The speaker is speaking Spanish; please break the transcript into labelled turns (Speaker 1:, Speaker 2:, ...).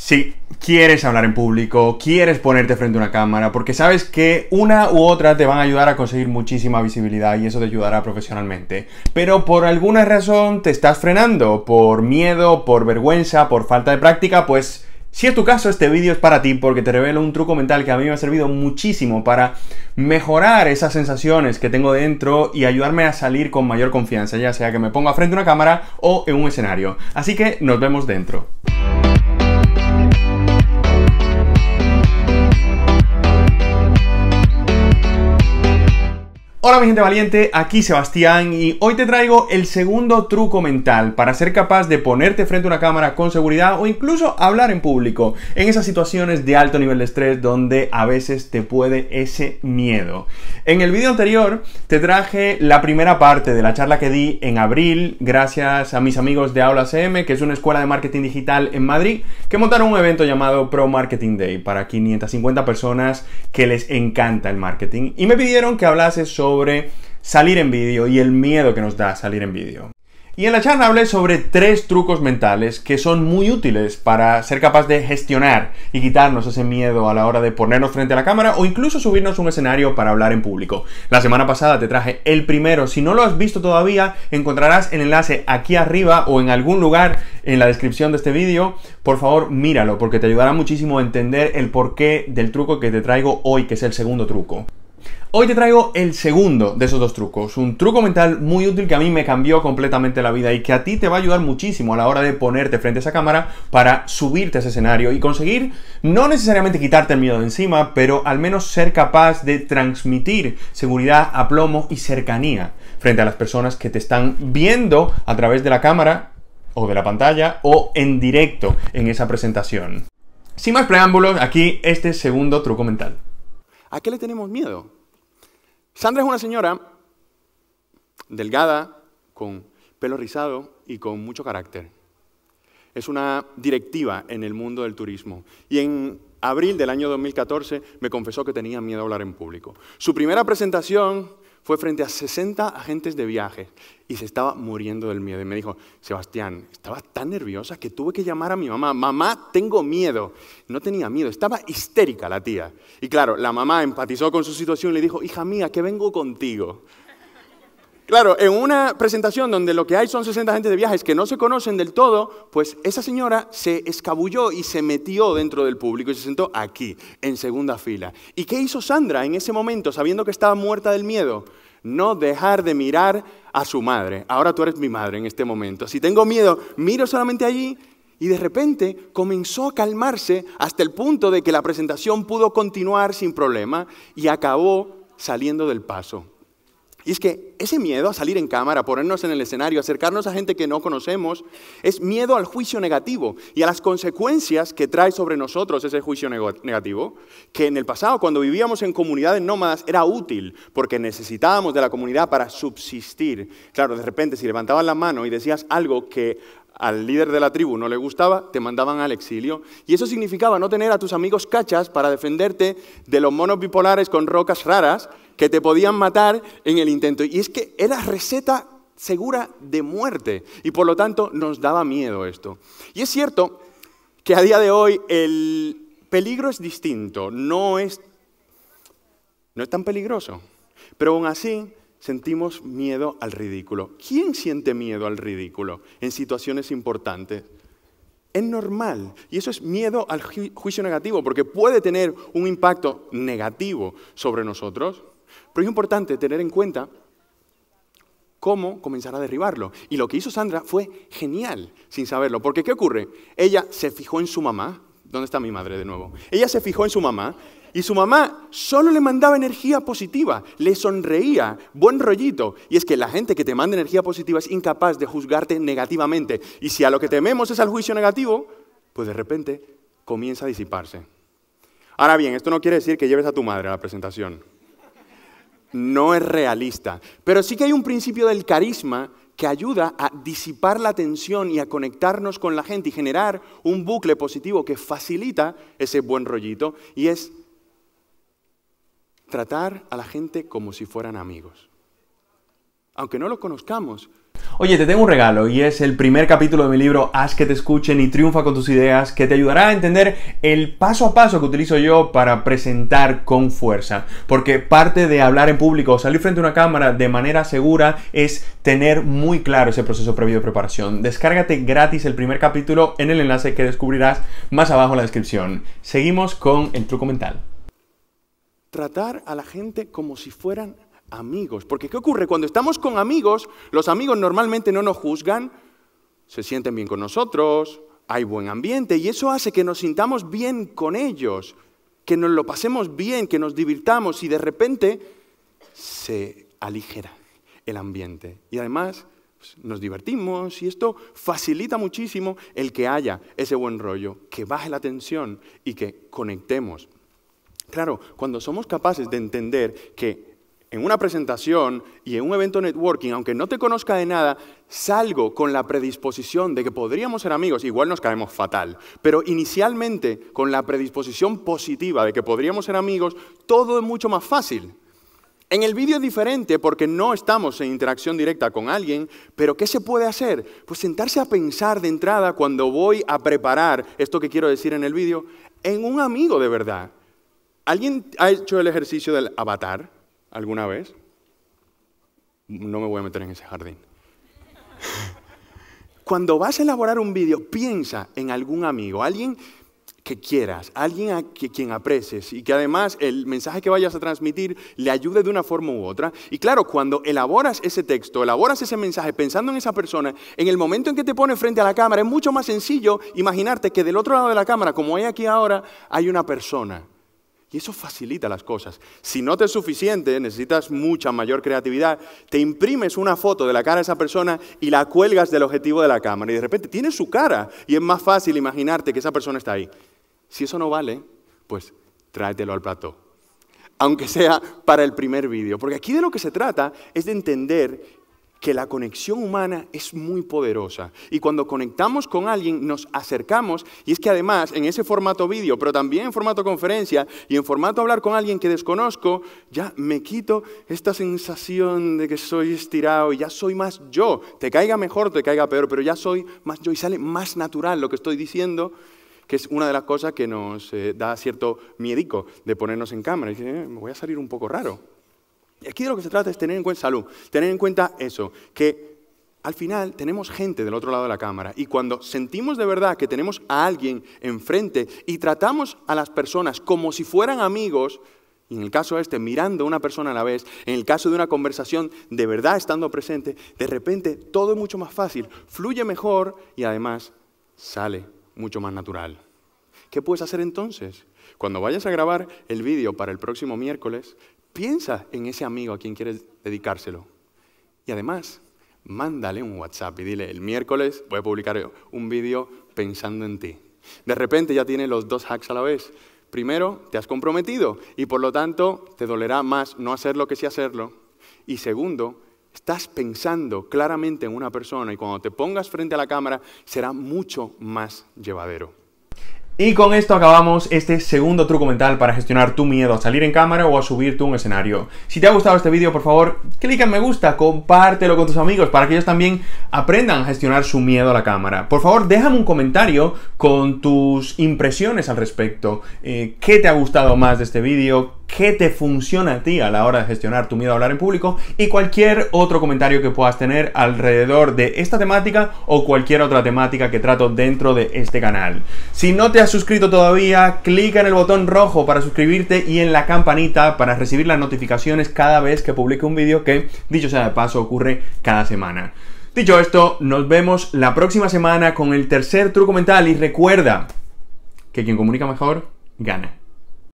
Speaker 1: si quieres hablar en público, quieres ponerte frente a una cámara, porque sabes que una u otra te van a ayudar a conseguir muchísima visibilidad y eso te ayudará profesionalmente. Pero por alguna razón te estás frenando, por miedo, por vergüenza, por falta de práctica, pues... Si es tu caso, este vídeo es para ti porque te revelo un truco mental que a mí me ha servido muchísimo para mejorar esas sensaciones que tengo dentro y ayudarme a salir con mayor confianza, ya sea que me ponga frente a una cámara o en un escenario. Así que nos vemos dentro. Hola mi gente valiente, aquí Sebastián y hoy te traigo el segundo truco mental para ser capaz de ponerte frente a una cámara con seguridad o incluso hablar en público en esas situaciones de alto nivel de estrés donde a veces te puede ese miedo. En el vídeo anterior te traje la primera parte de la charla que di en abril gracias a mis amigos de Aula CM, que es una escuela de marketing digital en Madrid, que montaron un evento llamado Pro Marketing Day para 550 personas que les encanta el marketing y me pidieron que hablase sobre sobre salir en vídeo y el miedo que nos da salir en vídeo. Y en la charla hablé sobre tres trucos mentales que son muy útiles para ser capaz de gestionar y quitarnos ese miedo a la hora de ponernos frente a la cámara o incluso subirnos un escenario para hablar en público. La semana pasada te traje el primero, si no lo has visto todavía encontrarás el enlace aquí arriba o en algún lugar en la descripción de este vídeo. Por favor míralo porque te ayudará muchísimo a entender el porqué del truco que te traigo hoy que es el segundo truco. Hoy te traigo el segundo de esos dos trucos, un truco mental muy útil que a mí me cambió completamente la vida y que a ti te va a ayudar muchísimo a la hora de ponerte frente a esa cámara para subirte a ese escenario y conseguir no necesariamente quitarte el miedo de encima, pero al menos ser capaz de transmitir seguridad, aplomo y cercanía frente a las personas que te están viendo a través de la cámara o de la pantalla o en directo en esa presentación. Sin más preámbulos, aquí este segundo truco mental. ¿A qué le tenemos miedo? Sandra es una señora delgada, con pelo rizado y con mucho carácter. Es una directiva en el mundo del turismo y en abril del año 2014 me confesó que tenía miedo a hablar en público. Su primera presentación fue frente a 60 agentes de viaje y se estaba muriendo del miedo. Y me dijo, Sebastián, estaba tan nerviosa que tuve que llamar a mi mamá. Mamá, tengo miedo. No tenía miedo, estaba histérica la tía. Y claro, la mamá empatizó con su situación y le dijo, hija mía, que vengo contigo. Claro, en una presentación donde lo que hay son 60 gente de viajes que no se conocen del todo, pues esa señora se escabulló y se metió dentro del público y se sentó aquí, en segunda fila. ¿Y qué hizo Sandra en ese momento, sabiendo que estaba muerta del miedo? No dejar de mirar a su madre. Ahora tú eres mi madre en este momento. Si tengo miedo, miro solamente allí y de repente comenzó a calmarse hasta el punto de que la presentación pudo continuar sin problema y acabó saliendo del paso. Y es que ese miedo a salir en cámara, ponernos en el escenario, acercarnos a gente que no conocemos, es miedo al juicio negativo y a las consecuencias que trae sobre nosotros ese juicio negativo, que en el pasado, cuando vivíamos en comunidades nómadas, era útil porque necesitábamos de la comunidad para subsistir. Claro, de repente si levantabas la mano y decías algo que al líder de la tribu no le gustaba, te mandaban al exilio. Y eso significaba no tener a tus amigos cachas para defenderte de los monos bipolares con rocas raras que te podían matar en el intento. Y es que era receta segura de muerte. Y por lo tanto nos daba miedo esto. Y es cierto que a día de hoy el peligro es distinto, no es, no es tan peligroso. Pero aún así sentimos miedo al ridículo. ¿Quién siente miedo al ridículo en situaciones importantes? Es normal. Y eso es miedo al juicio negativo, porque puede tener un impacto negativo sobre nosotros. Pero es importante tener en cuenta cómo comenzar a derribarlo. Y lo que hizo Sandra fue genial, sin saberlo. Porque ¿qué ocurre? Ella se fijó en su mamá. ¿Dónde está mi madre de nuevo? Ella se fijó en su mamá y su mamá solo le mandaba energía positiva, le sonreía, buen rollito. Y es que la gente que te manda energía positiva es incapaz de juzgarte negativamente. Y si a lo que tememos es al juicio negativo, pues de repente comienza a disiparse. Ahora bien, esto no quiere decir que lleves a tu madre a la presentación. No es realista. Pero sí que hay un principio del carisma que ayuda a disipar la tensión y a conectarnos con la gente y generar un bucle positivo que facilita ese buen rollito y es tratar a la gente como si fueran amigos. Aunque no lo conozcamos. Oye, te tengo un regalo y es el primer capítulo de mi libro Haz que te escuchen y triunfa con tus ideas que te ayudará a entender el paso a paso que utilizo yo para presentar con fuerza. Porque parte de hablar en público o salir frente a una cámara de manera segura es tener muy claro ese proceso previo de preparación. Descárgate gratis el primer capítulo en el enlace que descubrirás más abajo en la descripción. Seguimos con el truco mental tratar a la gente como si fueran amigos. Porque ¿qué ocurre? Cuando estamos con amigos, los amigos normalmente no nos juzgan, se sienten bien con nosotros, hay buen ambiente y eso hace que nos sintamos bien con ellos, que nos lo pasemos bien, que nos divirtamos y de repente se aligera el ambiente. Y además pues, nos divertimos y esto facilita muchísimo el que haya ese buen rollo, que baje la tensión y que conectemos. Claro, cuando somos capaces de entender que en una presentación y en un evento networking, aunque no te conozca de nada, salgo con la predisposición de que podríamos ser amigos, igual nos caemos fatal, pero inicialmente con la predisposición positiva de que podríamos ser amigos, todo es mucho más fácil. En el vídeo es diferente porque no estamos en interacción directa con alguien, pero ¿qué se puede hacer? Pues sentarse a pensar de entrada cuando voy a preparar esto que quiero decir en el vídeo en un amigo de verdad. ¿Alguien ha hecho el ejercicio del avatar alguna vez? No me voy a meter en ese jardín. Cuando vas a elaborar un vídeo, piensa en algún amigo, alguien que quieras, alguien a quien aprecies y que además el mensaje que vayas a transmitir le ayude de una forma u otra. Y claro, cuando elaboras ese texto, elaboras ese mensaje pensando en esa persona, en el momento en que te pones frente a la cámara es mucho más sencillo imaginarte que del otro lado de la cámara, como hay aquí ahora, hay una persona y eso facilita las cosas. Si no te es suficiente, necesitas mucha mayor creatividad, te imprimes una foto de la cara de esa persona y la cuelgas del objetivo de la cámara. Y de repente tienes su cara y es más fácil imaginarte que esa persona está ahí. Si eso no vale, pues tráetelo al plato, Aunque sea para el primer vídeo. Porque aquí de lo que se trata es de entender que la conexión humana es muy poderosa. Y cuando conectamos con alguien, nos acercamos. Y es que además, en ese formato vídeo, pero también en formato conferencia y en formato hablar con alguien que desconozco, ya me quito esta sensación de que soy estirado, y ya soy más yo. Te caiga mejor, te caiga peor, pero ya soy más yo y sale más natural lo que estoy diciendo que es una de las cosas que nos eh, da cierto miedico de ponernos en cámara. Y que eh, me voy a salir un poco raro. Aquí de lo que se trata es tener en cuenta salud, tener en cuenta eso, que al final tenemos gente del otro lado de la cámara y cuando sentimos de verdad que tenemos a alguien enfrente y tratamos a las personas como si fueran amigos, en el caso este, mirando a una persona a la vez, en el caso de una conversación, de verdad estando presente, de repente todo es mucho más fácil, fluye mejor y además sale mucho más natural. ¿Qué puedes hacer entonces? Cuando vayas a grabar el vídeo para el próximo miércoles, Piensa en ese amigo a quien quieres dedicárselo. Y además, mándale un WhatsApp y dile, el miércoles voy a publicar un vídeo pensando en ti. De repente ya tiene los dos hacks a la vez. Primero, te has comprometido y por lo tanto te dolerá más no hacerlo que sí hacerlo. Y segundo, estás pensando claramente en una persona y cuando te pongas frente a la cámara será mucho más llevadero. Y con esto acabamos este segundo truco mental para gestionar tu miedo a salir en cámara o a subirte a un escenario. Si te ha gustado este vídeo, por favor, clica en me gusta, compártelo con tus amigos para que ellos también aprendan a gestionar su miedo a la cámara. Por favor, déjame un comentario con tus impresiones al respecto. Eh, ¿Qué te ha gustado más de este vídeo? qué te funciona a ti a la hora de gestionar tu miedo a hablar en público y cualquier otro comentario que puedas tener alrededor de esta temática o cualquier otra temática que trato dentro de este canal. Si no te has suscrito todavía, clica en el botón rojo para suscribirte y en la campanita para recibir las notificaciones cada vez que publique un vídeo que, dicho sea de paso, ocurre cada semana. Dicho esto, nos vemos la próxima semana con el tercer truco mental y recuerda que quien comunica mejor gana.